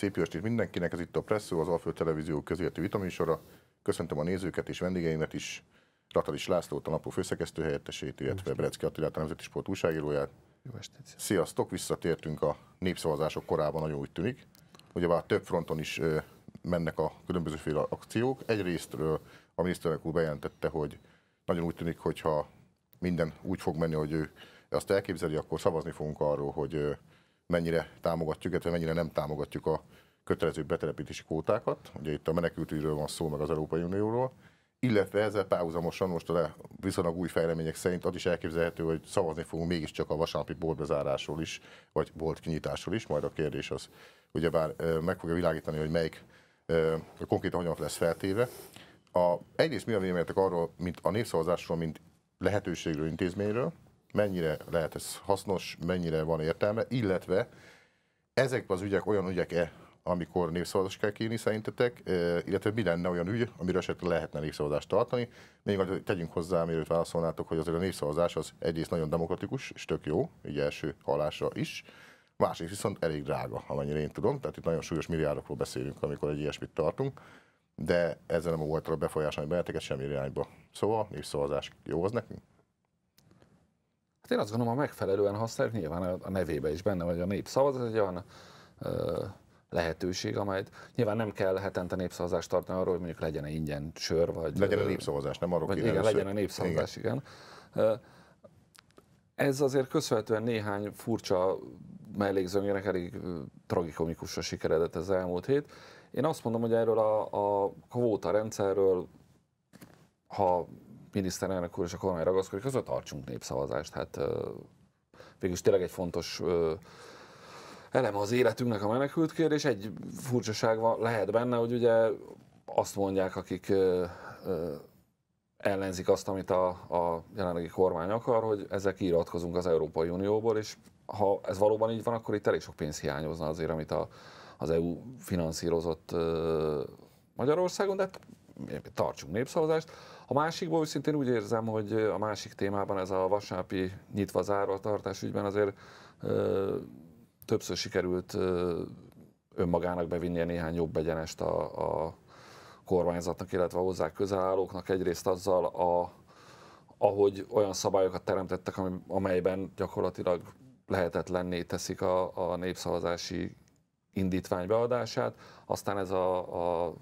Szép jó estét mindenkinek, ez itt a Presszó, az Alföld Televízió közéleti vitaminsora. Köszöntöm a nézőket és vendégeimet is, Ratalis Lászlót, a napok főszekesztő helyettesét, illetve Brecki Attilát, a Nemzeti Sport újságíróját. Jó estét! Sziasztok, visszatértünk a népszavazások korában, nagyon úgy tűnik. már több fronton is mennek a különböző féle akciók. Egyrésztről a miniszterelnök úr bejelentette, hogy nagyon úgy tűnik, hogyha minden úgy fog menni, hogy ő azt elképzeli, akkor szavazni fogunk arról, hogy mennyire támogatjuk, illetve mennyire nem támogatjuk a kötelező betelepítési kvótákat, ugye itt a menekültügyről van szó, meg az Európai Unióról, illetve ezzel párhuzamosan most a viszonylag új fejlemények szerint az is elképzelhető, hogy szavazni fogunk mégiscsak a vasárnapi boltbezárásról is, vagy bolt kinyitásról is, majd a kérdés az ugyebár meg fogja világítani, hogy melyik konkrétan hogyan lesz feltéve. A, egyrészt mi a véleményetek arról, mint a népszavazásról, mint lehetőségről, intézményről, mennyire lehet ez hasznos, mennyire van értelme, illetve ezek az ügyek olyan ügyek-e, amikor népszavazást kell kérni szerintetek, eh, illetve mi lenne olyan ügy, amire esetleg lehetne népszavazást tartani. Még tegyünk hozzá, mielőtt válaszolnátok, hogy azért a népszavazás az egyrészt nagyon demokratikus, és tök jó, így első hallása is, másrészt viszont elég drága, amennyire én tudom, tehát itt nagyon súlyos milliárdokról beszélünk, amikor egy ilyesmit tartunk, de ezzel nem volt befolyásolni benneteket semmi irányba. Szóval népszavazás jó az nekünk? Hát én azt gondolom, ha megfelelően használjuk, nyilván a nevében is benne vagy a ez egy olyan ö, lehetőség, amelyet nyilván nem kell hetente népszavazást tartani arról, hogy mondjuk legyen -e ingyen sör, vagy... Legyen a népszavazás, nem arról vagy, Igen, először. legyen a népszavazás, igen. igen. Ez azért köszönhetően néhány furcsa mellékzöngének elég tragikomikusra sikeredett ez elmúlt hét. Én azt mondom, hogy erről a, a kvóta rendszerről, ha miniszterelnök úr és a kormány ragaszkodik, az a tartsunk népszavazást. Hát végülis tényleg egy fontos eleme az életünknek a menekült kérdés. Egy furcsaság van, lehet benne, hogy ugye azt mondják, akik ellenzik azt, amit a, a jelenlegi kormány akar, hogy ezek kiiratkozunk az Európai Unióból, és ha ez valóban így van, akkor itt elég sok pénz hiányozna azért, amit a, az EU finanszírozott Magyarországon, de hát tartsunk népszavazást. A másikból szintén úgy érzem, hogy a másik témában ez a vasárnapi nyitva zárva tartás ügyben azért ö, többször sikerült ö, önmagának bevinnie néhány jobb egyenest a, a kormányzatnak, illetve a hozzá közelállóknak Egyrészt azzal, a, ahogy olyan szabályokat teremtettek, amelyben gyakorlatilag lehetetlenné teszik a, a népszavazási indítvány beadását. Aztán ez a, a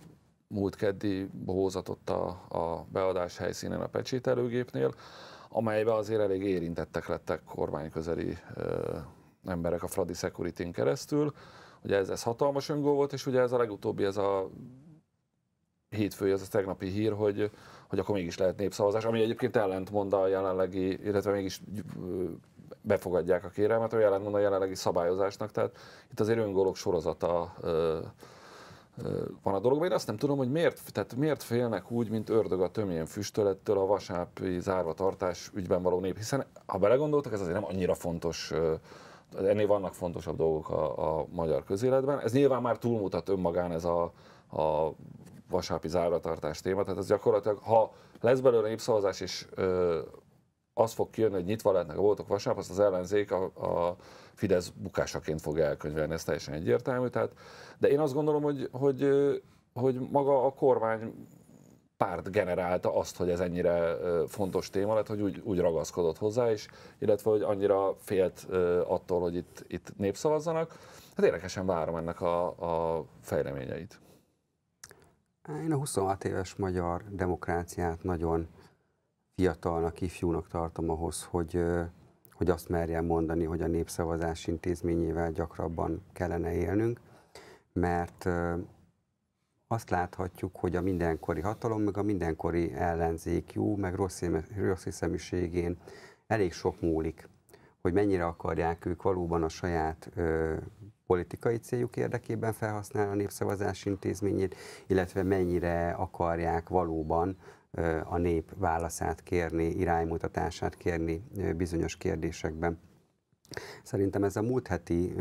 múlt keddi hózatott a, a beadás helyszínen a pecsételőgépnél, amelybe azért elég érintettek lettek kormányközeli ö, emberek a Fradi security keresztül. Ugye ez, ez hatalmas öngó volt, és ugye ez a legutóbbi, ez a hétfői, ez a tegnapi hír, hogy, hogy akkor mégis lehet népszavazás, ami egyébként ellentmond a jelenlegi, illetve mégis befogadják a kérelmet, ami ellentmond a jelenlegi szabályozásnak, tehát itt azért öngólok sorozata ö, van a dologban. Én azt nem tudom, hogy miért, tehát miért félnek úgy, mint ördög a tömén füstölettől a vasápi zárvatartás ügyben való nép, hiszen ha belegondoltak, ez azért nem annyira fontos ennél vannak fontosabb dolgok a, a magyar közéletben. Ez nyilván már túlmutat önmagán ez a, a vasápi zárvatartás téma, tehát ez gyakorlatilag, ha lesz belőle népszavazás és az fog kijönni, hogy nyitva lehetnek a boltok vasárnap, azt az ellenzék a, a Fidesz bukásaként fog elkönyvelni, ez teljesen egyértelmű. Tehát, de én azt gondolom, hogy, hogy, hogy maga a kormány párt generálta azt, hogy ez ennyire fontos téma lett, hogy úgy, úgy ragaszkodott hozzá is, illetve hogy annyira félt attól, hogy itt, itt népszavazzanak. Hát érdekesen várom ennek a, a fejleményeit. Én a 26 éves magyar demokráciát nagyon fiatalnak, ifjúnak tartom ahhoz, hogy, hogy azt merjen mondani, hogy a népszavazás intézményével gyakrabban kellene élnünk, mert azt láthatjuk, hogy a mindenkori hatalom, meg a mindenkori ellenzék jó, meg rossz, rossz hiszeműségén elég sok múlik, hogy mennyire akarják ők valóban a saját ö, politikai céljuk érdekében felhasználni a népszavazás intézményét, illetve mennyire akarják valóban a nép válaszát kérni, iránymutatását kérni bizonyos kérdésekben. Szerintem ez a múlt heti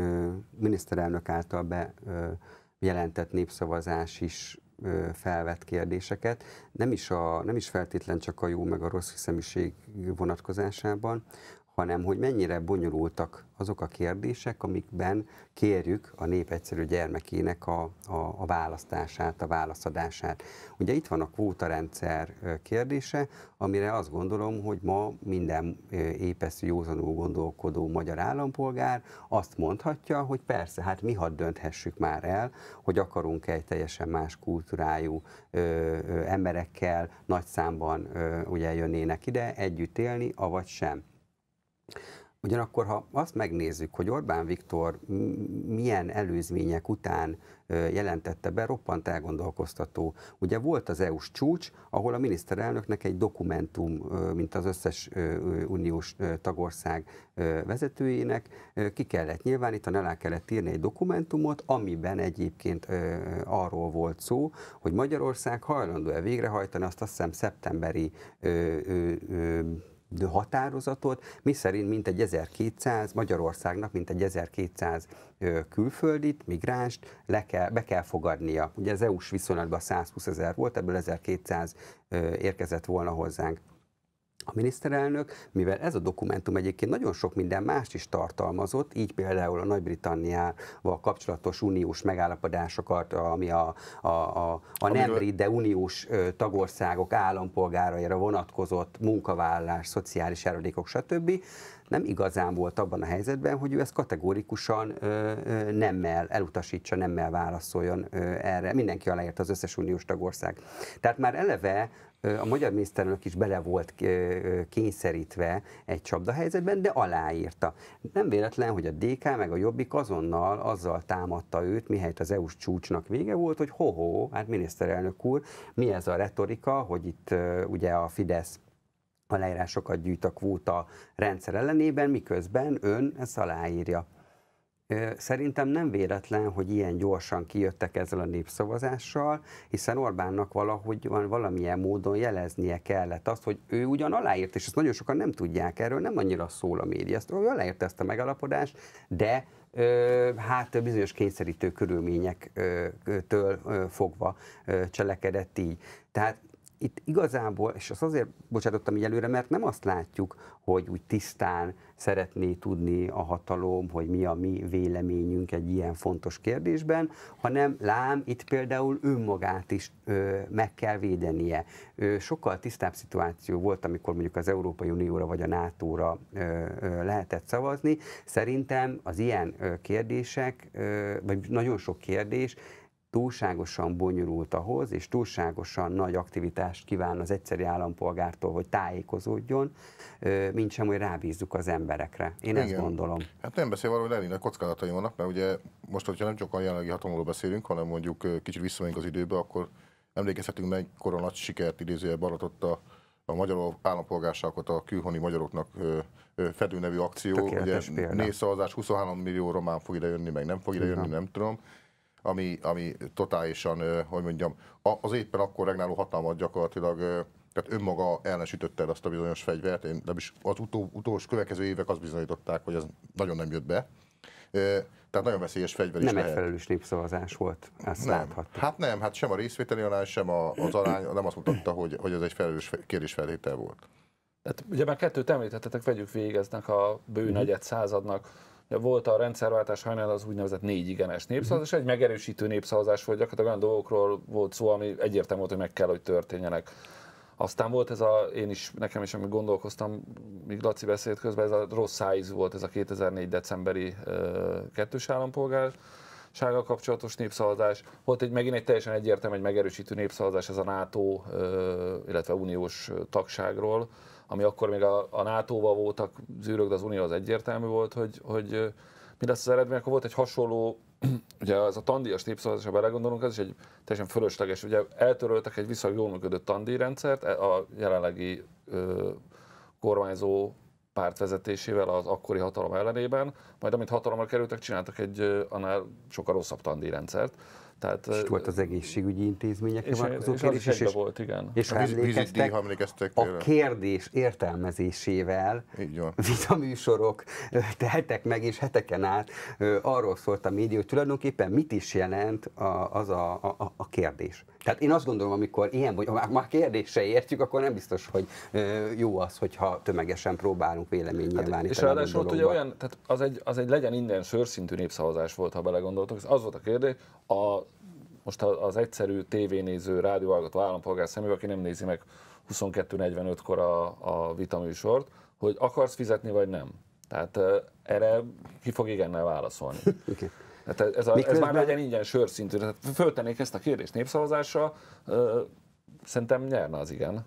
miniszterelnök által bejelentett népszavazás is felvett kérdéseket, nem is, a, nem is feltétlen csak a jó meg a rossz hiszeműség vonatkozásában, hanem hogy mennyire bonyolultak azok a kérdések, amikben kérjük a nép egyszerű gyermekének a, a, a választását, a válaszadását. Ugye itt van a kvótarendszer kérdése, amire azt gondolom, hogy ma minden épeszű, józanul gondolkodó magyar állampolgár azt mondhatja, hogy persze, hát mi hadd dönthessük már el, hogy akarunk egy teljesen más kultúrájú ö, ö, emberekkel nagy számban ö, ugye jönnének ide együtt élni, avagy sem. Ugyanakkor, ha azt megnézzük, hogy Orbán Viktor milyen előzmények után jelentette be, roppant elgondolkoztató. Ugye volt az EU-s csúcs, ahol a miniszterelnöknek egy dokumentum, mint az összes uniós tagország vezetőjének, ki kellett nyilvánítani, alá kellett írni egy dokumentumot, amiben egyébként arról volt szó, hogy Magyarország hajlandó-e végrehajtani azt azt hiszem szeptemberi de határozatot, mint mintegy 1200 Magyarországnak mintegy 1200 külföldit, migránst le kell, be kell fogadnia. Ugye az EU-s viszonylatban 120 ezer volt, ebből 1200 érkezett volna hozzánk a miniszterelnök, mivel ez a dokumentum egyébként nagyon sok minden mást is tartalmazott, így például a Nagy-Britanniával kapcsolatos uniós megállapodásokat, ami a, a, a, a nem brit, de uniós tagországok állampolgáraira vonatkozott munkavállalás, szociális erődékok, stb nem igazán volt abban a helyzetben, hogy ő ezt kategórikusan ö, ö, nemmel elutasítsa, nemmel válaszoljon ö, erre. Mindenki aláért az összes uniós tagország. Tehát már eleve a magyar miniszterelnök is bele volt kényszerítve egy csapdahelyzetben, de aláírta. Nem véletlen, hogy a DK meg a Jobbik azonnal azzal támadta őt, mihelyt az EU-s csúcsnak vége volt, hogy hoho, hát miniszterelnök úr, mi ez a retorika, hogy itt ugye a Fidesz aláírásokat gyűjt a kvóta rendszer ellenében, miközben ön ezt aláírja. Szerintem nem véletlen, hogy ilyen gyorsan kijöttek ezzel a népszavazással, hiszen Orbánnak valahogy van valamilyen módon jeleznie kellett azt, hogy ő ugyan aláírt, és ezt nagyon sokan nem tudják, erről nem annyira szól a média, ezt, hogy aláírt ezt a megalapodást, de hát bizonyos kényszerítő körülményektől fogva cselekedett így. Tehát itt igazából, és azt azért bocsátottam így előre, mert nem azt látjuk, hogy úgy tisztán szeretné tudni a hatalom, hogy mi a mi véleményünk egy ilyen fontos kérdésben, hanem lám, itt például önmagát is ö, meg kell védenie. Ö, sokkal tisztább szituáció volt, amikor mondjuk az Európai Unióra vagy a NATO-ra ö, ö, lehetett szavazni. Szerintem az ilyen ö, kérdések, ö, vagy nagyon sok kérdés túlságosan bonyolult ahhoz, és túlságosan nagy aktivitást kíván az egyszerű állampolgártól, hogy tájékozódjon, mint sem, hogy rábízzuk az emberekre. Én Igen. ezt gondolom. Hát nem beszél valami hogy Leninnek kockázatai vannak, mert ugye most, hogyha nem csak a jelenlegi hatalomról beszélünk, hanem mondjuk kicsit visszamegyünk az időbe, akkor emlékezhetünk meg, nagy sikert idézője baratott a a magyar állampolgárságot a külhoni magyaroknak fedőnevű akció. Tökéletes ugye, népszavazás, 23 millió román fog idejönni, meg nem fog idejönni, nem tudom ami, ami totálisan, hogy mondjam, az éppen akkor regnáló hatalmat gyakorlatilag tehát önmaga ellensütötte el azt a bizonyos fegyvert, én nem is az utó, utolsó következő évek azt bizonyították, hogy ez nagyon nem jött be. Tehát nagyon veszélyes fegyver nem is Nem egy felelős népszavazás volt, ezt nem. láthattuk. Hát nem, hát sem a részvételi arány, sem a, az arány nem azt mutatta, hogy, hogy ez egy felelős kérdésfeltétel volt. Hát ugye már kettőt említettetek, vegyük végeznek a bő negyed századnak volt a rendszerváltás hajnal az úgynevezett négy igenes népszavazás, uh-huh. egy megerősítő népszavazás volt, gyakorlatilag olyan dolgokról volt szó, ami egyértelmű volt, hogy meg kell, hogy történjenek. Aztán volt ez a, én is, nekem is, amit gondolkoztam, míg Laci beszélt közben, ez a rossz szájíz volt, ez a 2004 decemberi ö, kettős állampolgár sága kapcsolatos népszavazás. Volt egy megint egy teljesen egyértelmű, egy megerősítő népszavazás, ez a NATO, ö, illetve uniós tagságról ami akkor még a, a NATO-val voltak zűrök, de az Unió az egyértelmű volt, hogy, hogy mi lesz az eredmény, akkor volt egy hasonló, ugye az a tandíjas ha belegondolunk, ez is egy teljesen fölösleges, ugye eltöröltek egy viszonylag jól működő tandíjrendszert e, a jelenlegi ö, kormányzó párt vezetésével az akkori hatalom ellenében, majd amint hatalomra kerültek, csináltak egy annál sokkal rosszabb tandíjrendszert. Tehát, és volt az egészségügyi intézményekre vonatkozó kérdés. És, és, volt, igen. És ha a, a kérdés értelmezésével vitaműsorok teltek meg, és heteken át arról szólt a média, hogy tulajdonképpen mit is jelent a, az a, a, a kérdés. Tehát én azt gondolom, amikor ilyen, vagy már, már kérdése értjük, akkor nem biztos, hogy jó az, hogyha tömegesen próbálunk vélemény hát, nyilvánítani. és ráadásul ugye olyan, tehát az egy, az egy legyen innen sörszintű népszavazás volt, ha belegondoltok, az volt a kérdés, a most az egyszerű tévénéző, rádióhallgató állampolgár szemével, aki nem nézi meg 22.45-kor a, a vitaműsort, hogy akarsz fizetni, vagy nem. Tehát erre ki fog igennel válaszolni. okay. hát ez, a, ez már legyen ingyen sörszintű. Tehát föltennék ezt a kérdést népszavazásra, szerintem nyerne az igen.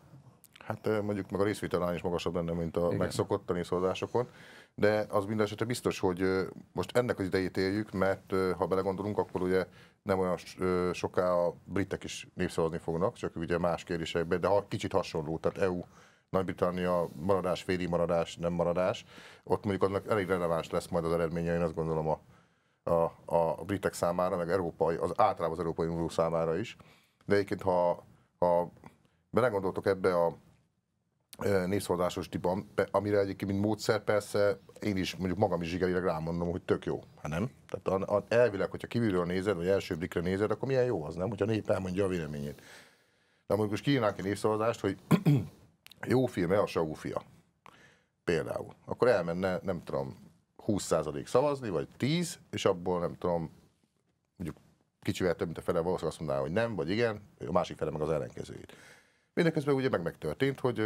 Hát mondjuk meg a részvételán is magasabb lenne, mint a igen. megszokott tanészolásokon. De az minden esetre biztos, hogy most ennek az idejét éljük, mert ha belegondolunk, akkor ugye nem olyan soká a britek is népszavazni fognak, csak ugye más kérdésekben, de ha, kicsit hasonló, tehát EU, Nagy-Britannia maradás, féli maradás, nem maradás, ott mondjuk annak elég releváns lesz majd az eredménye, én azt gondolom a, a, a britek számára, meg európai, az általában az Európai Unió számára is. De egyébként, ha, ha belegondoltok ebbe a népszavazásos tiban, amire egyébként, mint módszer persze én is mondjuk magam is zsigerileg rámondom, hogy tök jó. Hát nem? Tehát a, a, elvileg, hogyha kívülről nézed, vagy első blikre nézed, akkor milyen jó az, nem? Hogyha a nép elmondja a véleményét. De mondjuk most kiírnánk egy népszavazást, hogy jó filme a Saú fia. Például. Akkor elmenne, nem tudom, 20% szavazni, vagy 10, és abból nem tudom, mondjuk kicsivel több, mint a fele valószínűleg azt mondaná, hogy nem, vagy igen, a másik fele meg az ellenkezőjét. Mindeközben ugye meg megtörtént, hogy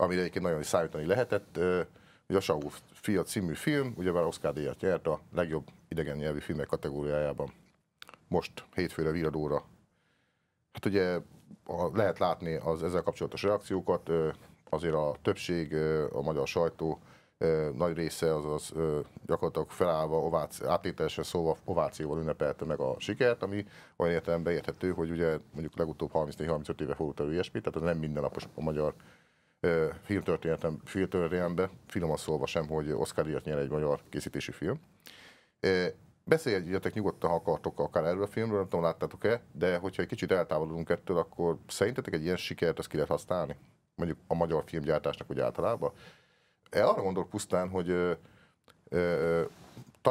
amire egyébként nagyon is számítani lehetett. Ugye a Saul fia című film, ugye már Oscar díjat nyert a legjobb idegen nyelvi filmek kategóriájában. Most hétfőre viradóra. Hát ugye lehet látni az ezzel kapcsolatos reakciókat, azért a többség, a magyar sajtó nagy része, azaz gyakorlatilag felállva, átételesen szóval ovációval ünnepelte meg a sikert, ami olyan értelemben érthető, hogy ugye mondjuk legutóbb 34-35 éve fordult elő ilyesmi, tehát ez nem mindennapos a magyar filmtörténetem, filmtörténetemben, finom a szólva sem, hogy Oscar díjat nyer egy magyar készítési film. Beszéljetek nyugodtan, ha akartok akár erről a filmről, nem tudom, láttátok-e, de hogyha egy kicsit eltávolodunk ettől, akkor szerintetek egy ilyen sikert ezt ki lehet használni? Mondjuk a magyar filmgyártásnak úgy általában? Arra gondolok pusztán, hogy ö, ö,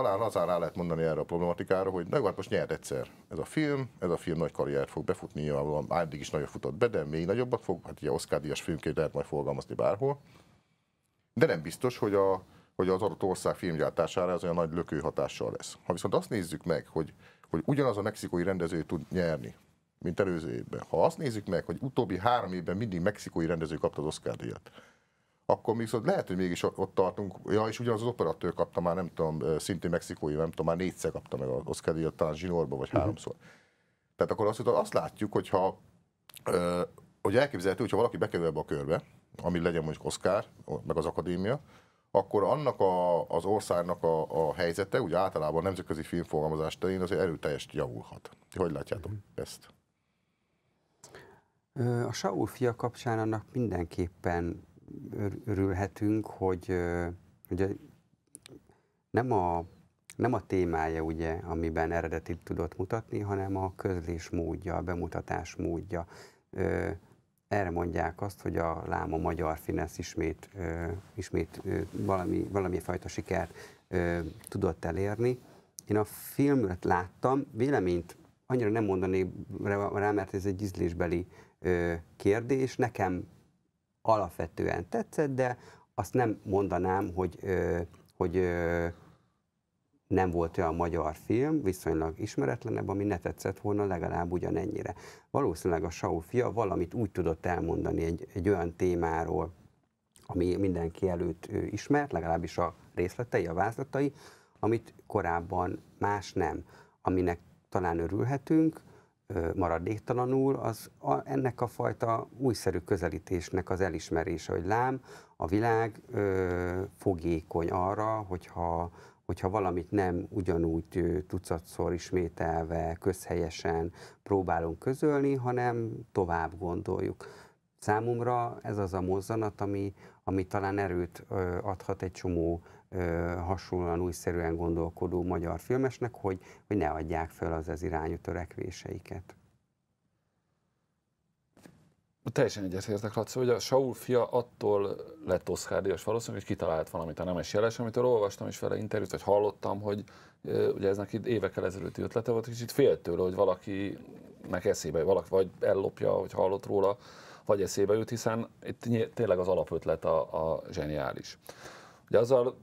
talán azán rá lehet mondani erre a problematikára, hogy de hát most nyert egyszer ez a film, ez a film nagy karriert fog befutni, nyilvánvalóan eddig is nagyon futott be, de még nagyobbat fog, hát ugye Oscar díjas filmként lehet majd forgalmazni bárhol. De nem biztos, hogy, a, hogy az adott ország filmgyártására ez olyan nagy lökő hatással lesz. Ha viszont azt nézzük meg, hogy, hogy ugyanaz a mexikói rendező tud nyerni, mint előző évben. Ha azt nézzük meg, hogy utóbbi három évben mindig mexikói rendező kapta az Oscar díjat, akkor viszont lehet, hogy mégis ott tartunk. Ja, és ugyanaz az operatőr kapta már, nem tudom, szintén mexikói, nem tudom, már négyszer kapta meg az Oscar díjat, talán zsinórba, vagy uh-huh. háromszor. Tehát akkor azt, azt látjuk, hogyha hogy elképzelhető, hogyha valaki bekerül ebbe a körbe, ami legyen mondjuk Oscar, meg az akadémia, akkor annak a, az országnak a, a helyzete, úgy általában a nemzetközi filmforgalmazás terén azért erőteljes javulhat. Hogy látjátok uh-huh. ezt? A Saul fia kapcsán annak mindenképpen örülhetünk, hogy ugye nem a, nem a témája, ugye, amiben eredetit tudott mutatni, hanem a közlés módja, a bemutatás módja. erre mondják azt, hogy a láma magyar finesz ismét, ismét valami, valami fajta sikert tudott elérni. Én a filmet láttam, véleményt annyira nem mondani, rá, mert ez egy ízlésbeli kérdés. Nekem alapvetően tetszett, de azt nem mondanám, hogy, hogy nem volt olyan magyar film, viszonylag ismeretlenebb, ami ne tetszett volna legalább ugyanennyire. Valószínűleg a Saul fia valamit úgy tudott elmondani egy, egy olyan témáról, ami mindenki előtt ismert, legalábbis a részletei, a vázlatai, amit korábban más nem, aminek talán örülhetünk, maradéktalanul, az a, ennek a fajta újszerű közelítésnek az elismerése, hogy lám, a világ ö, fogékony arra, hogyha, hogyha valamit nem ugyanúgy tucatszor ismételve, közhelyesen próbálunk közölni, hanem tovább gondoljuk. Számomra ez az a mozzanat, ami, ami talán erőt adhat egy csomó hasonlóan újszerűen gondolkodó magyar filmesnek, hogy, hogy ne adják föl az ez irányú törekvéseiket. Teljesen egyetértek, Laci, hogy a Saul fia attól lett oszkárdias valószínűleg, hogy kitalált valamit a nemes jeles, amitől olvastam is vele interjút, vagy hallottam, hogy ugye ez neki évekkel ezelőtti ötlete volt, kicsit félt tőle, hogy meg eszébe, valaki vagy ellopja, hogy hallott róla, vagy eszébe jut, hiszen itt tényleg az alapötlet a, a zseniális. Ugye azzal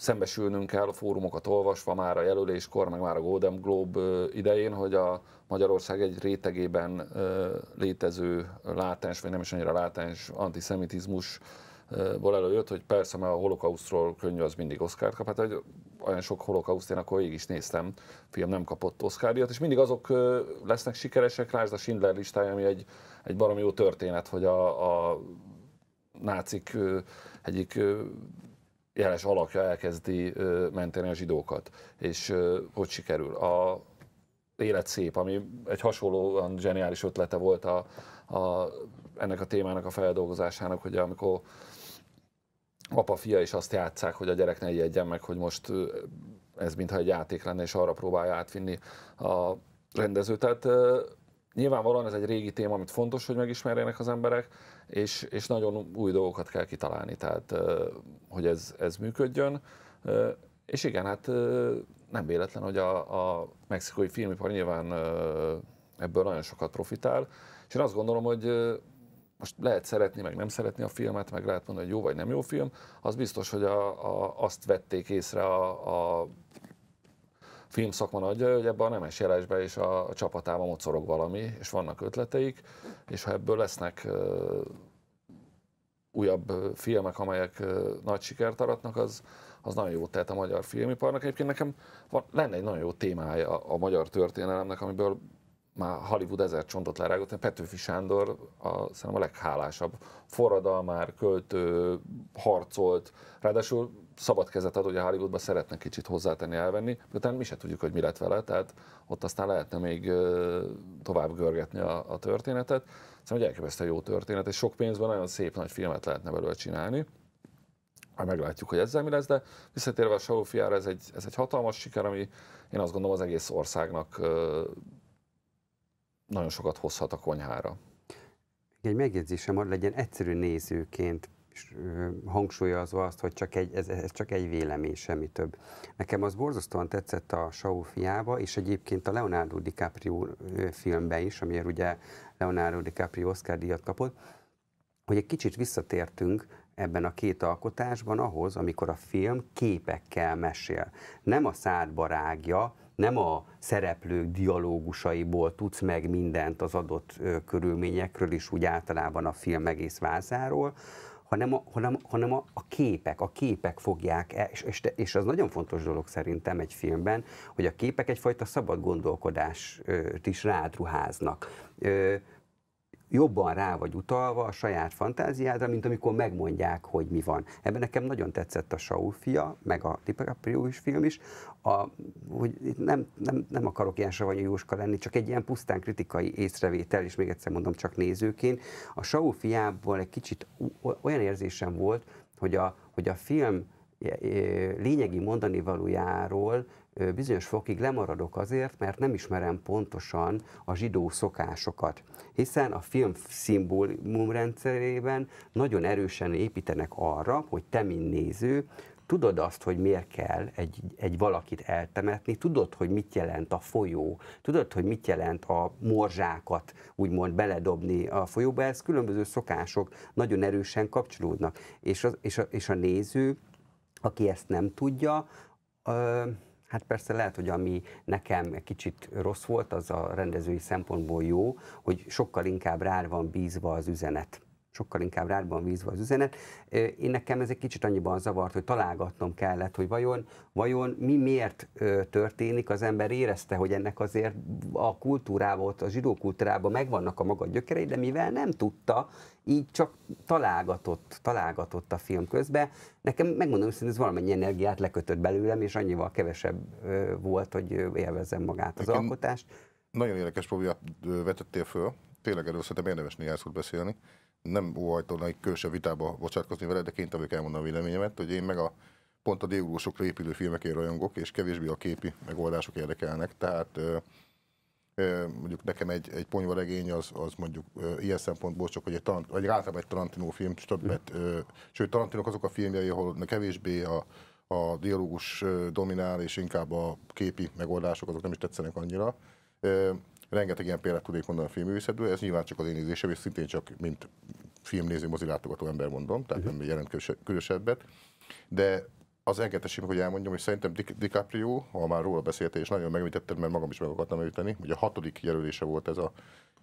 szembesülnünk kell a fórumokat olvasva már a jelöléskor, meg már a Golden Globe idején, hogy a Magyarország egy rétegében létező látás, vagy nem is annyira látás antiszemitizmus ból előjött, hogy persze, mert a holokausztról könnyű az mindig oszkárt kap, hát hogy olyan sok holokauszt én akkor végig is néztem, a film nem kapott oszkárdiat, és mindig azok lesznek sikeresek, lásd a Schindler listája, ami egy, egy baromi jó történet, hogy a, a nácik egyik jeles alakja elkezdi menteni a zsidókat. És hogy sikerül? A élet szép, ami egy hasonlóan zseniális ötlete volt a, a, ennek a témának a feldolgozásának, hogy amikor apa, fia is azt játszák, hogy a gyerek ne ijedjen meg, hogy most ez mintha egy játék lenne, és arra próbálja átvinni a rendezőt. Tehát nyilvánvalóan ez egy régi téma, amit fontos, hogy megismerjenek az emberek, és, és nagyon új dolgokat kell kitalálni, tehát hogy ez, ez működjön. És igen, hát nem véletlen, hogy a, a mexikói filmipar nyilván ebből nagyon sokat profitál, és én azt gondolom, hogy most lehet szeretni, meg nem szeretni a filmet, meg lehet mondani, hogy jó vagy nem jó film, az biztos, hogy a, a, azt vették észre a, a filmszakma nagyja, hogy ebben a nemes jelesbe és a, csapatában mocorog valami, és vannak ötleteik, és ha ebből lesznek újabb filmek, amelyek nagy sikert aratnak, az, az nagyon jó tehet a magyar filmiparnak. Egyébként nekem van, lenne egy nagyon jó témája a, a magyar történelemnek, amiből már Hollywood ezer csontot lerágott, Petőfi Sándor a, szerintem a leghálásabb forradalmár, költő, harcolt, ráadásul szabad kezet ad, hogy a Hollywoodba szeretne kicsit hozzátenni, elvenni, de utána mi se tudjuk, hogy mi lett vele, tehát ott aztán lehetne még tovább görgetni a, a történetet. Szerintem egy elképesztően jó történet, és sok pénzben nagyon szép nagy filmet lehetne belőle csinálni majd meglátjuk, hogy ezzel mi lesz, de visszatérve a Saul ez egy, ez egy hatalmas siker, ami én azt gondolom az egész országnak nagyon sokat hozhat a konyhára. Egy megjegyzésem hogy legyen egyszerű nézőként, és hangsúlyozva azt, hogy csak egy, ez, ez csak egy vélemény, semmi több. Nekem az borzasztóan tetszett a Saul fiába, és egyébként a Leonardo DiCaprio filmbe is, amiért ugye Leonardo DiCaprio Oscar díjat kapott, hogy egy kicsit visszatértünk ebben a két alkotásban ahhoz, amikor a film képekkel mesél. Nem a szádba rágja, nem a szereplők dialógusaiból tudsz meg mindent az adott körülményekről is, úgy általában a film egész vázáról, hanem, a, hanem, hanem a, a képek, a képek fogják, e, és, és, és az nagyon fontos dolog szerintem egy filmben, hogy a képek egyfajta szabad gondolkodást is rádruháznak jobban rá vagy utalva a saját fantáziádra, mint amikor megmondják, hogy mi van. Ebben nekem nagyon tetszett a Saul fia, meg a DiCaprio is film is, a, hogy nem, nem, nem akarok ilyen savanyú jóska lenni, csak egy ilyen pusztán kritikai észrevétel, és még egyszer mondom, csak nézőként. A Saul fiából egy kicsit olyan érzésem volt, hogy a, hogy a film e, e, lényegi mondani valójáról bizonyos fokig lemaradok azért, mert nem ismerem pontosan a zsidó szokásokat. Hiszen a film szimbólumrendszerében nagyon erősen építenek arra, hogy te, mint néző, tudod azt, hogy miért kell egy, egy valakit eltemetni, tudod, hogy mit jelent a folyó, tudod, hogy mit jelent a morzsákat úgymond beledobni a folyóba, ez különböző szokások nagyon erősen kapcsolódnak. És, az, és, a, és a néző, aki ezt nem tudja, ö, Hát persze lehet, hogy ami nekem kicsit rossz volt, az a rendezői szempontból jó, hogy sokkal inkább rá van bízva az üzenet sokkal inkább rádban vízva az üzenet. Én nekem ez egy kicsit annyiban zavart, hogy találgatnom kellett, hogy vajon, vajon mi miért történik, az ember érezte, hogy ennek azért a kultúrában, ott a zsidó kultúrában megvannak a maga gyökerei, de mivel nem tudta, így csak találgatott, találgatott a film közben. Nekem megmondom hogy ez valamennyi energiát lekötött belőlem, és annyival kevesebb volt, hogy élvezem magát az Nekem alkotást. Nagyon érdekes probléma vetettél föl, tényleg erről szerintem érdemes néhány beszélni nem egy különösebb vitába bocsátkozni vele, de kénytelen vagyok elmondani a véleményemet, hogy én meg a pont a diógusokra épülő filmekért rajongok, és kevésbé a képi megoldások érdekelnek. Tehát ö, ö, mondjuk nekem egy, egy ponyva regény az, az mondjuk ö, ilyen szempontból csak, hogy egy, tarant, vagy általában egy Tarantino film, többet, ö, sőt Tarantinok azok a filmjei, ahol kevésbé a, a dialógus dominál, és inkább a képi megoldások azok nem is tetszenek annyira. Rengeteg ilyen példát tudnék mondani a filmművészetből, ez nyilván csak az én ízésem, és szintén csak, mint filmnéző, mozilátogató ember mondom, tehát uh-huh. nem jelent különösebbet. De az engedtesség, hogy elmondjam, hogy szerintem Di- DiCaprio, ha már róla beszéltél, és nagyon megemlítetted, mert magam is meg akartam említeni, hogy a hatodik jelölése volt ez a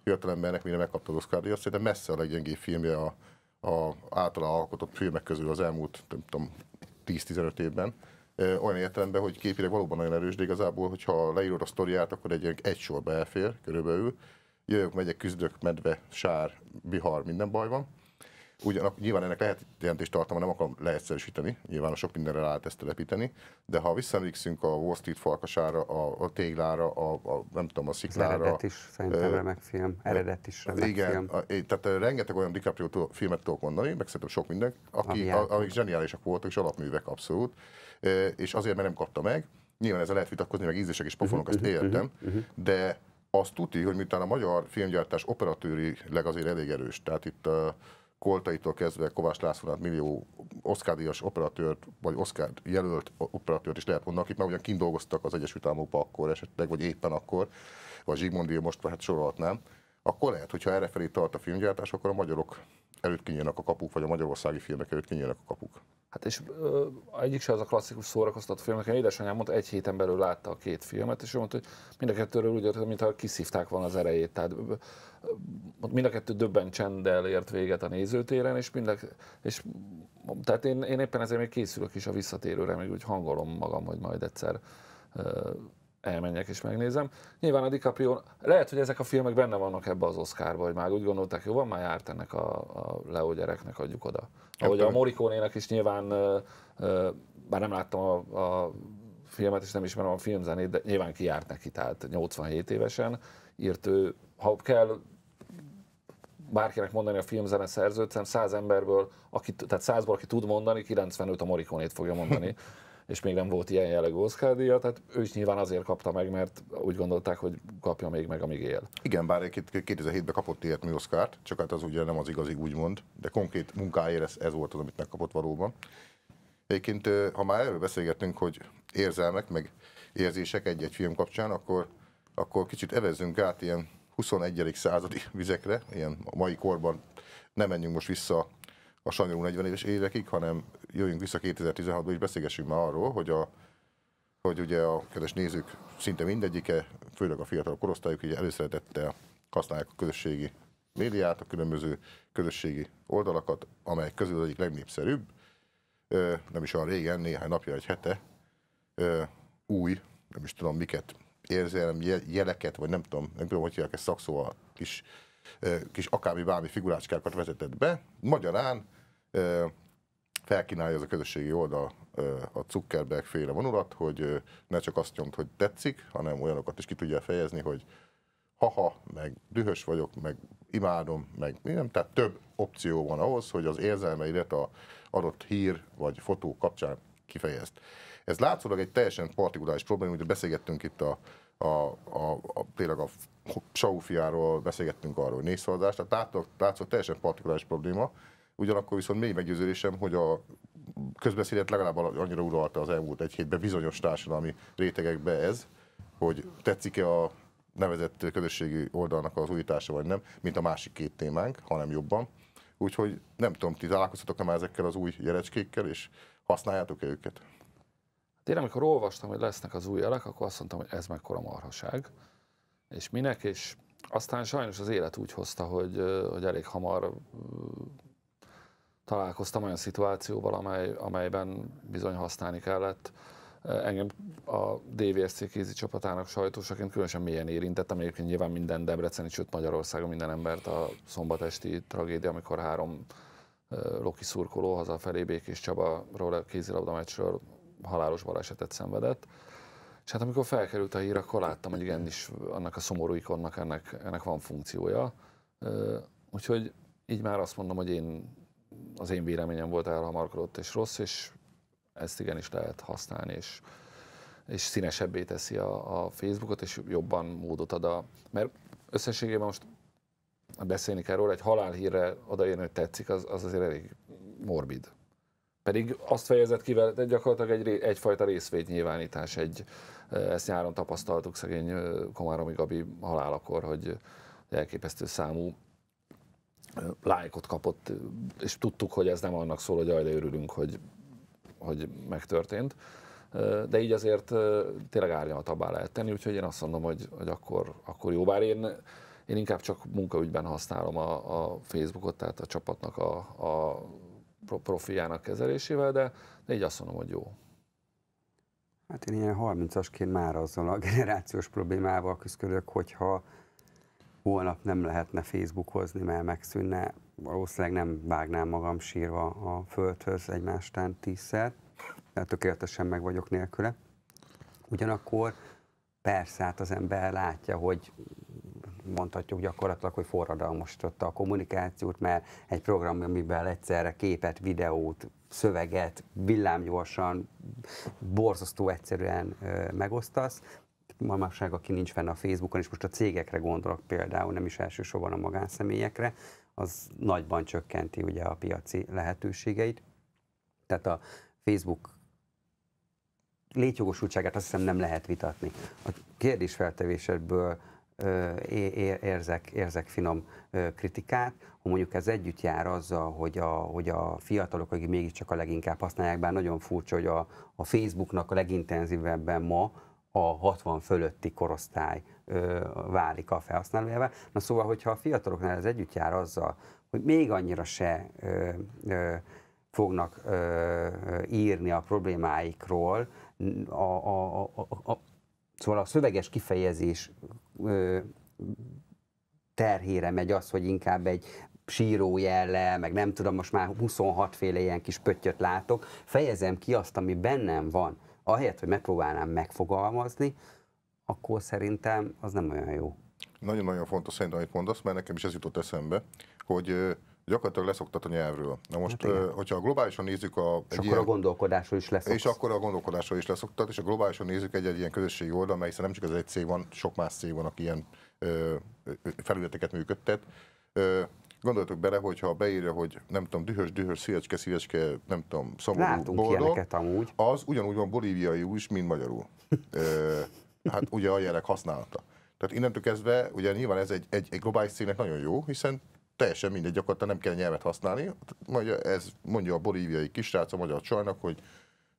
fiatal embernek, mire megkapta az oscar azt szerintem messze a leggyengébb filmje a, a általa alkotott filmek közül az elmúlt, nem tudom, 10-15 évben olyan értelemben, hogy képileg valóban nagyon erős, de igazából, hogyha leírod a sztoriát, akkor egy, egy sorba elfér körülbelül. Jövök, megyek, küzdök, medve, sár, bihar, minden baj van. Ugyanak, nyilván ennek lehet jelentést tartalma, nem akarom leegyszerűsíteni, nyilván sok mindenre lehet ezt telepíteni, de ha visszaemlékszünk a Wall Street falkasára, a, a téglára, a, a, nem tudom, a sziklára. Az eredet is, szerintem remek film. Eredet is remek igen, film. A, tehát rengeteg olyan DiCaprio filmet tudok mondani, meg szerintem sok minden, aki, a, amik zseniálisak voltak, és alapművek abszolút, és azért, mert nem kapta meg, nyilván ezzel lehet vitatkozni, meg ízések és pofonok, mhm, ezt mhm, értem, mhm, de azt tudni, hogy miután a magyar filmgyártás operatőrileg azért elég erős, tehát itt Koltaitól kezdve Kovács Lászlónát millió oszkádias operatőrt, vagy oszkád jelölt operatőrt is lehet mondani, akik már ugyan kindolgoztak dolgoztak az Egyesült Államokban akkor esetleg, vagy éppen akkor, vagy Zsigmondi most hát sorolhatnám, akkor lehet, hogyha errefelé tart a filmgyártás, akkor a magyarok előtt kinyílnak a kapuk, vagy a magyarországi filmek előtt kinyílnak a kapuk. Hát és ö, egyik se az a klasszikus szórakoztató film, nekem édesanyám mondta, egy héten belül látta a két filmet, és ő mondta, hogy mind a kettőről úgy jött, mintha kiszívták volna az erejét. Tehát ott mind a kettő döbben csenddel ért véget a nézőtéren, és, mind a, és tehát én, én éppen ezért még készülök is a visszatérőre, még úgy hangolom magam, hogy majd egyszer elmenjek és megnézem. Nyilván a DiCaprio, lehet, hogy ezek a filmek benne vannak ebbe az Oscarba, hogy már úgy gondolták, jó, van már járt ennek a, a Leo gyereknek, adjuk oda. Ahogy a Morikónének is nyilván, bár nem láttam a, a filmet, és nem ismerem a filmzenét, de nyilván kiárt neki, tehát 87 évesen írt ő, ha kell bárkinek mondani a filmzene szerzőt, szerintem 100 emberből, aki, tehát 100-ból, aki tud mondani, 95 a Morikonét fogja mondani. és még nem volt ilyen jellegű Oscar díja, tehát ő is nyilván azért kapta meg, mert úgy gondolták, hogy kapja még meg, amíg él. Igen, bár 2007-ben kapott ilyet mi Oscar-t, csak hát az ugye nem az igazi úgymond, de konkrét munkáért ez, ez volt az, amit megkapott valóban. Egyébként, ha már erről beszélgettünk, hogy érzelmek, meg érzések egy-egy film kapcsán, akkor, akkor kicsit evezzünk át ilyen 21. századi vizekre, ilyen a mai korban nem menjünk most vissza a sanyarú 40 éves évekig, hanem jöjjünk vissza 2016-ba, és beszélgessünk már arról, hogy a, hogy ugye a kedves nézők szinte mindegyike, főleg a fiatal korosztályok ugye előszeretettel használják a közösségi médiát, a különböző közösségi oldalakat, amely közül az egyik legnépszerűbb, nem is olyan régen, néhány napja, egy hete ö, új, nem is tudom miket, érzelem, jeleket, vagy nem tudom, nem tudom, hogy hívják ezt szakszóval, kis, ö, kis akármi bármi figurácskákat vezetett be. Magyarán ö, felkínálja az a közösségi oldal a Zuckerberg féle vonulat, hogy ne csak azt nyomd, hogy tetszik, hanem olyanokat is ki tudja fejezni, hogy haha, meg dühös vagyok, meg imádom, meg nem, tehát több opció van ahhoz, hogy az érzelmeidet a adott hír vagy fotó kapcsán kifejezd. Ez látszólag egy teljesen partikulális probléma, amit beszélgettünk itt a, a, a, a tényleg a Saufiáról, beszélgettünk arról, hogy népszavazás, tehát látszólag, látszólag teljesen partikulális probléma, ugyanakkor viszont még meggyőződésem, hogy a közbeszédet legalább annyira uralta az elmúlt egy hétben bizonyos társadalmi rétegekbe ez, hogy tetszik-e a nevezett közösségi oldalnak az újítása, vagy nem, mint a másik két témánk, hanem jobban. Úgyhogy nem tudom, ti találkoztatok-e már ezekkel az új jelecskékkel, és használjátok-e őket? én amikor olvastam, hogy lesznek az új jelek, akkor azt mondtam, hogy ez mekkora marhaság, és minek, és aztán sajnos az élet úgy hozta, hogy, hogy elég hamar találkoztam olyan szituációval, amely, amelyben bizony használni kellett. Engem a DVSC kézi csapatának sajtósaként különösen mélyen érintett, egyébként nyilván minden Debreceni, sőt Magyarországon minden embert a szombatesti tragédia, amikor három Loki szurkoló hazafelé Békés Csaba róla kézilabda meccsről halálos balesetet szenvedett. És hát amikor felkerült a hír, akkor láttam, hogy igenis annak a szomorú ikonnak ennek, ennek van funkciója. Úgyhogy így már azt mondom, hogy én, az én véleményem volt elhamarkodott és rossz, és ezt igenis lehet használni, és, és színesebbé teszi a, a Facebookot, és jobban módot ad a... Mert összességében most beszélni kell róla, egy halálhírre odaérni, hogy tetszik, az, az azért elég morbid pedig azt fejezett ki vele, gyakorlatilag egy, egyfajta részvétnyilvánítás, egy, eh, ezt nyáron tapasztaltuk szegény eh, Komáromi Gabi halálakor, hogy elképesztő számú eh, lájkot kapott, és tudtuk, hogy ez nem annak szól, hogy ajde örülünk, hogy, hogy megtörtént. De így azért tényleg árnyaltabbá lehet tenni, úgyhogy én azt mondom, hogy, hogy akkor, akkor jó, bár én, én inkább csak munkaügyben használom a, a Facebookot, tehát a csapatnak a, a profiának kezelésével, de, így azt mondom, hogy jó. Hát én ilyen 30-asként már azzal a generációs problémával küzdök, hogyha holnap nem lehetne Facebookozni, mert megszűnne, valószínűleg nem vágnám magam sírva a földhöz egymástán tízszer, mert tökéletesen meg vagyok nélküle. Ugyanakkor persze, hát az ember látja, hogy mondhatjuk gyakorlatilag, hogy forradalmasította a kommunikációt, mert egy program, amiben egyszerre képet, videót, szöveget villámgyorsan, borzasztó egyszerűen megosztasz, manapság, aki nincs fenn a Facebookon, és most a cégekre gondolok például, nem is elsősorban a magánszemélyekre, az nagyban csökkenti ugye a piaci lehetőségeit. Tehát a Facebook létjogosultságát azt hiszem nem lehet vitatni. A kérdésfeltevésedből érzek, érzek finom kritikát, hogy mondjuk ez együtt jár azzal, hogy a, hogy a fiatalok, akik mégiscsak a leginkább használják, bár nagyon furcsa, hogy a, a Facebooknak a legintenzívebben ma a 60 fölötti korosztály ö, válik a felhasználójává. Na szóval, hogyha a fiataloknál ez együtt jár azzal, hogy még annyira se ö, ö, fognak ö, írni a problémáikról, a, a, a, a, Szóval a szöveges kifejezés terhére megy az, hogy inkább egy síró jellel, meg nem tudom, most már 26 féle ilyen kis pöttyöt látok, fejezem ki azt, ami bennem van, ahelyett, hogy megpróbálnám megfogalmazni, akkor szerintem az nem olyan jó. Nagyon-nagyon fontos szerintem, amit mondasz, mert nekem is ez jutott eszembe, hogy gyakorlatilag leszoktat a nyelvről. Na most, hát hogyha globálisan nézzük a... És akkor ilyen, a gondolkodásról is leszoktat. És akkor a gondolkodásról is leszoktat, és a globálisan nézzük egy-egy ilyen közösségi oldal, mert hiszen nem csak az egy cég van, sok más cég van, aki ilyen ö, felületeket működtet. Ö, gondoltok bele, hogyha beírja, hogy nem tudom, dühös, dühös, szívecske, szívecske, nem tudom, szomorú, Látunk boldog, amúgy. az ugyanúgy van bolíviai is, mint magyarul. ö, hát ugye a jelek használata. Tehát innentől kezdve, ugye nyilván ez egy, egy, egy globális cégnek nagyon jó, hiszen teljesen mindegy, gyakorlatilag nem kell nyelvet használni. Majd ez mondja a bolíviai kisrác a magyar csajnak, hogy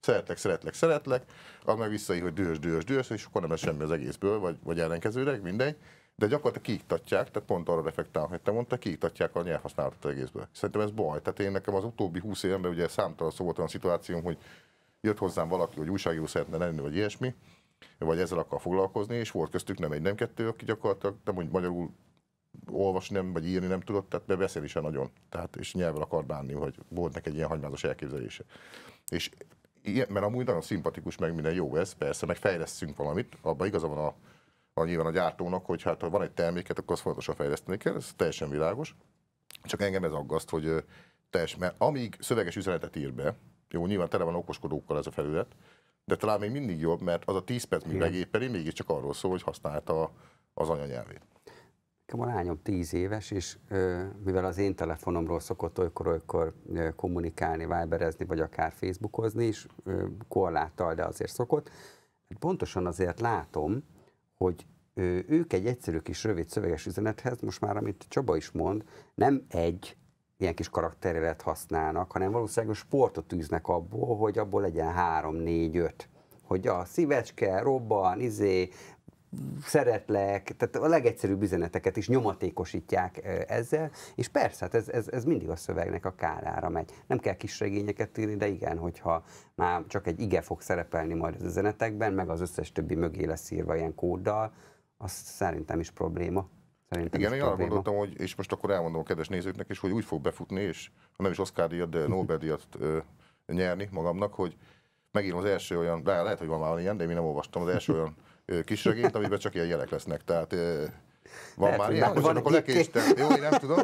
szeretlek, szeretlek, szeretlek, az meg visszaír, hogy dühös, dühös, dühös, és akkor nem lesz semmi az egészből, vagy, vagy ellenkezőleg, mindegy. De gyakorlatilag kiiktatják, tehát pont arra reflektál, hogy te mondta, kiiktatják a nyelvhasználatot az egészből. Szerintem ez baj. Tehát én nekem az utóbbi húsz évben ugye számtalan szó volt olyan szituációm, hogy jött hozzám valaki, hogy újságíró szeretne lenni, vagy ilyesmi, vagy ezzel akar foglalkozni, és volt köztük nem egy, nem kettő, aki gyakorlatilag, nem mondjuk magyarul olvasni nem, vagy írni nem tudott, tehát beszél is nagyon. Tehát, és nyelvvel akar bánni, hogy volt neki egy ilyen hagymázas elképzelése. És ilyen, mert amúgy nagyon szimpatikus, meg minden jó ez, persze, meg fejlesztünk valamit, abban igaza van a, a nyilván a gyártónak, hogy hát ha van egy terméket, akkor azt fontosan fejleszteni kell, ez teljesen világos. Csak engem ez aggaszt, hogy teljes, mert amíg szöveges üzenetet ír be, jó, nyilván tele van okoskodókkal ez a felület, de talán még mindig jobb, mert az a 10 perc, míg megéperi, mégiscsak arról szól, hogy használta az anyanyelvét. Nekem a lányom tíz éves, és mivel az én telefonomról szokott olykor-olykor kommunikálni, viberezni, vagy akár facebookozni is, korláttal, de azért szokott, hát pontosan azért látom, hogy ők egy egyszerű kis rövid szöveges üzenethez, most már amit Csaba is mond, nem egy ilyen kis karakterelet használnak, hanem valószínűleg sportot tűznek abból, hogy abból legyen három, négy, öt hogy a szívecske robban, izé, szeretlek, tehát a legegyszerűbb üzeneteket is nyomatékosítják ezzel, és persze, hát ez, ez, ez mindig a szövegnek a kárára megy. Nem kell kis regényeket írni, de igen, hogyha már csak egy ige fog szerepelni majd az üzenetekben, meg az összes többi mögé lesz írva ilyen kóddal, az szerintem is probléma. Szerintem Igen, én arra gondoltam, hogy, és most akkor elmondom a kedves nézőknek is, hogy úgy fog befutni, és ha nem is Oscar-díjat, de Nobel-díjat nyerni magamnak, hogy megírom az első olyan, de lehet, hogy van már ilyen, de én nem olvastam, az első olyan kisregényt, amiben csak ilyen jelek lesznek. Tehát van Lehet, már ilyen, hogy akkor lekéstem. Jó, én nem tudom.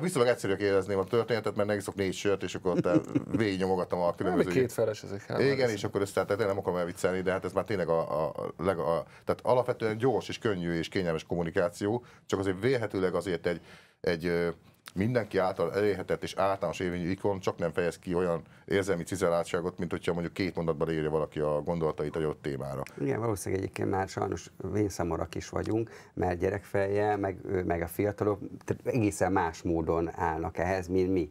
Viszonylag egyszerűek érezném a történetet, mert megiszok négy sört, és akkor te végignyomogatom a különböző... Két feles ezek. Hát Igen, és akkor össze, tehát nem akarom elviccelni, de hát ez már tényleg a, a, a, a, tehát alapvetően gyors és könnyű és kényelmes kommunikáció, csak azért véhetőleg azért egy, egy mindenki által elérhetett és általános érvényű ikon csak nem fejez ki olyan érzelmi cizelátságot, mint hogyha mondjuk két mondatban írja valaki a gondolatait a jött témára. Igen, valószínűleg egyébként már sajnos vénszamorak is vagyunk, mert gyerekfeje, meg, meg a fiatalok egészen más módon állnak ehhez, mint mi.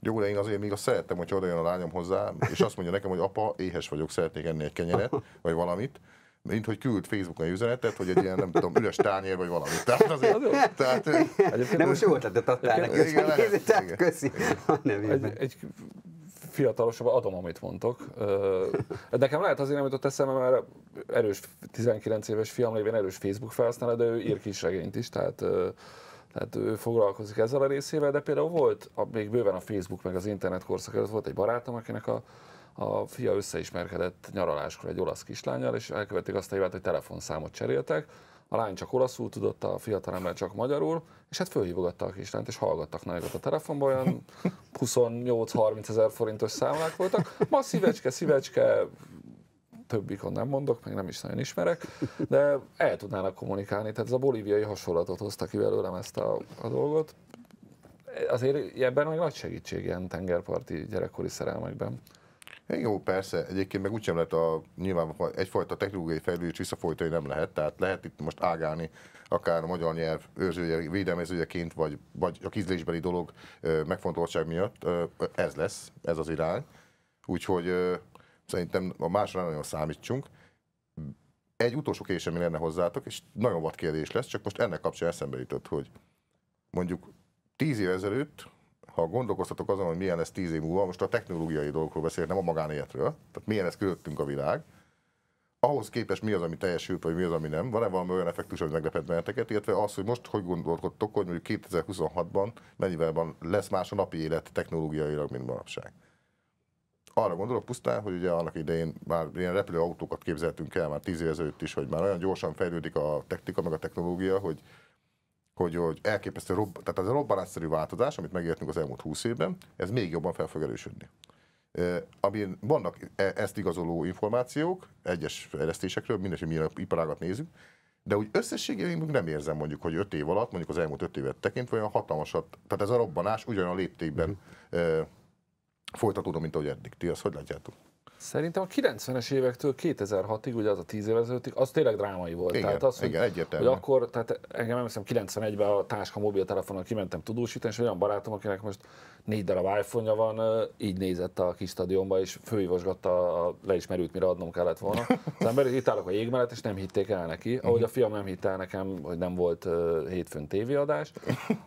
Jó, de én azért még azt szerettem, hogy oda jön a lányom hozzá, és azt mondja nekem, hogy apa, éhes vagyok, szeretnék enni egy kenyeret, vagy valamit, mint hogy küld Facebookon egy üzenetet, hogy egy ilyen, nem tudom, üres tányér vagy valami. Tehát azért, tehát, nem most jó ötletet adtál neki, igen, lehet, tehát igen, köszi. Igen. Egy, egy fiatalosabban adom, amit mondtok. Nekem lehet azért nem jutott eszembe, mert erős 19 éves fiam lévén erős Facebook felhasználó, de ő ír regényt is, tehát tehát ő foglalkozik ezzel a részével, de például volt, még bőven a Facebook meg az internet korszak előtt volt egy barátom, akinek a a fia összeismerkedett nyaraláskor egy olasz kislányjal, és elkövették azt a hívát, hogy telefonszámot cseréltek, a lány csak olaszul tudott, a fiatal ember csak magyarul, és hát fölhívogatta a kislányt, és hallgattak nagyot a telefonban, olyan 28-30 ezer forintos számlák voltak. Ma szívecske, szívecske, többikon nem mondok, meg nem is nagyon ismerek, de el tudnának kommunikálni. Tehát ez a bolíviai hasonlatot hozta ki belőlem ezt a, a dolgot. Azért ebben meg nagy segítség ilyen tengerparti gyerekkori szerelmekben. Jó, persze. Egyébként meg úgysem lehet a, nyilván egyfajta technológiai fejlődés visszafolytani nem lehet, tehát lehet itt most ágálni akár a magyar nyelv őrzője, védelmezőjeként, vagy, vagy a kizlésbeli dolog megfontoltság miatt. Ez lesz, ez az irány. Úgyhogy szerintem a másra nagyon számítsunk. Egy utolsó késemi lenne hozzátok, és nagyon vad kérdés lesz, csak most ennek kapcsán eszembe jutott, hogy mondjuk tíz év ezelőtt ha gondolkoztatok azon, hogy milyen lesz tíz év múlva, most a technológiai dolgokról beszélek, nem a magánéletről, tehát milyen lesz közöttünk a világ, ahhoz képest mi az, ami teljesült, vagy mi az, ami nem, van-e valami olyan effektus, ami meglepett benneteket, illetve az, hogy most hogy gondolkodtok, hogy mondjuk 2026-ban mennyivel van, lesz más a napi élet technológiailag, mint manapság. Arra gondolok pusztán, hogy ugye annak idején már ilyen repülőautókat képzeltünk el már tíz év ezelőtt is, hogy már olyan gyorsan fejlődik a technika meg a technológia, hogy hogy, hogy elképesztő, rob, tehát az a robbanásszerű változás, amit megértünk az elmúlt 20 évben, ez még jobban fel fog erősödni. E, amin vannak e, ezt igazoló információk, egyes fejlesztésekről, mindegy, milyen iparágat nézünk, de úgy összességében nem érzem mondjuk, hogy 5 év alatt, mondjuk az elmúlt 5 évet tekintve olyan hatalmasat, tehát ez a robbanás ugyanolyan léptékben mm. e, folytatódó, mint ahogy eddig. Ti azt hogy látjátok? Szerintem a 90-es évektől 2006-ig, ugye az a 10 évvel az tényleg drámai volt. Igen, tehát az, hogy, igen, egyértelmű. hogy akkor, tehát engem emlékszem 91-ben a táska mobiltelefonon kimentem tudósítani, és olyan barátom, akinek most négy darab iPhone-ja van, így nézett a kis stadionba, és főívosgatta a leismerőt, mire adnom kellett volna. Az ember itt állok a jég mellett, és nem hitték el neki. Mhm. Ahogy a fiam nem hitte el nekem, hogy nem volt hétfőn tévéadás.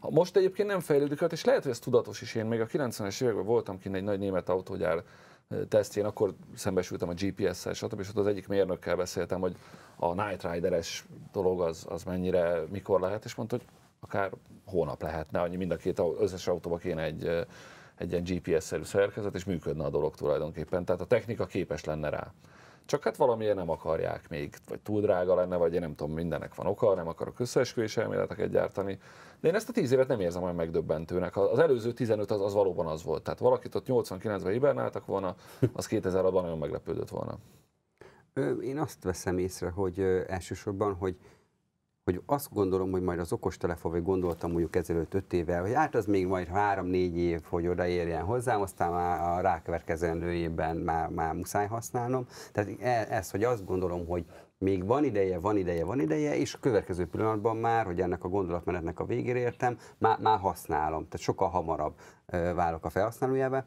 Most egyébként nem fejlődik, és lehet, hogy ez tudatos is. Én még a 90-es években voltam kint egy nagy német autógyár tesztjén, akkor szembesültem a GPS-szel, stb. És ott az egyik mérnökkel beszéltem, hogy a Night Rider-es dolog az, az mennyire, mikor lehet, és mondta, hogy akár hónap lehetne, annyi mind a két összes autóba kéne egy, egy ilyen GPS-szerű szerkezet, és működne a dolog tulajdonképpen. Tehát a technika képes lenne rá. Csak hát valamiért nem akarják még, vagy túl drága lenne, vagy én nem tudom, mindennek van oka, nem akarok összeesküvés elméleteket gyártani. De én ezt a 10 évet nem érzem olyan megdöbbentőnek. Az előző 15 az, az valóban az volt. Tehát valakit ott 89-ben hibernáltak volna, az 2000-ben nagyon meglepődött volna. Én azt veszem észre, hogy elsősorban, hogy hogy azt gondolom, hogy majd az okostelefon, vagy gondoltam mondjuk ezelőtt öt évvel, hogy hát az még majd három-négy év, hogy odaérjen hozzám, aztán már a rákövetkezendő évben már, már muszáj használnom. Tehát e, ez, hogy azt gondolom, hogy még van ideje, van ideje, van ideje, és a következő pillanatban már, hogy ennek a gondolatmenetnek a végére értem, már, már használom, tehát sokkal hamarabb válok a felhasználójába,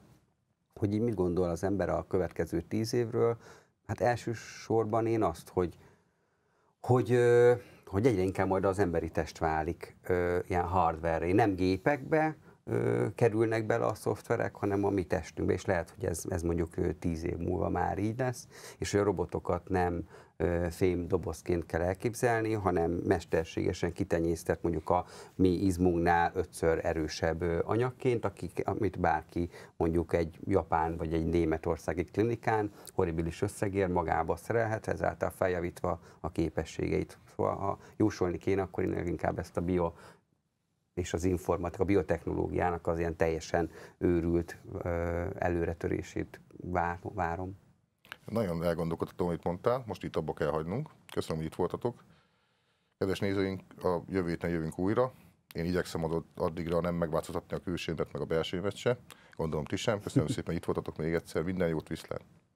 Hogy így mit gondol az ember a következő tíz évről? Hát elsősorban én azt, hogy, hogy hogy egyre inkább majd az emberi test válik ö, ilyen hardware nem gépekbe, ö, kerülnek bele a szoftverek, hanem a mi testünkbe, és lehet, hogy ez, ez mondjuk tíz év múlva már így lesz, és hogy a robotokat nem fém dobozként kell elképzelni, hanem mesterségesen kitenyésztett mondjuk a mi izmunknál ötször erősebb anyagként, akik, amit bárki mondjuk egy japán vagy egy németországi klinikán horribilis összegér magába szerelhet, ezáltal feljavítva a képességeit. Szóval ha jósolni kéne, akkor én inkább ezt a bio és az informatika, a biotechnológiának az ilyen teljesen őrült előretörését vár, várom. Nagyon elgondolkodható, amit mondtál, most itt abba kell hagynunk. Köszönöm, hogy itt voltatok. Kedves nézőink, a jövő héten jövünk újra. Én igyekszem adott, addigra nem megváltoztatni a külsőmet, meg a belsőmet se. Gondolom ti sem. Köszönöm szépen, hogy itt voltatok még egyszer. Minden jót, viszlát!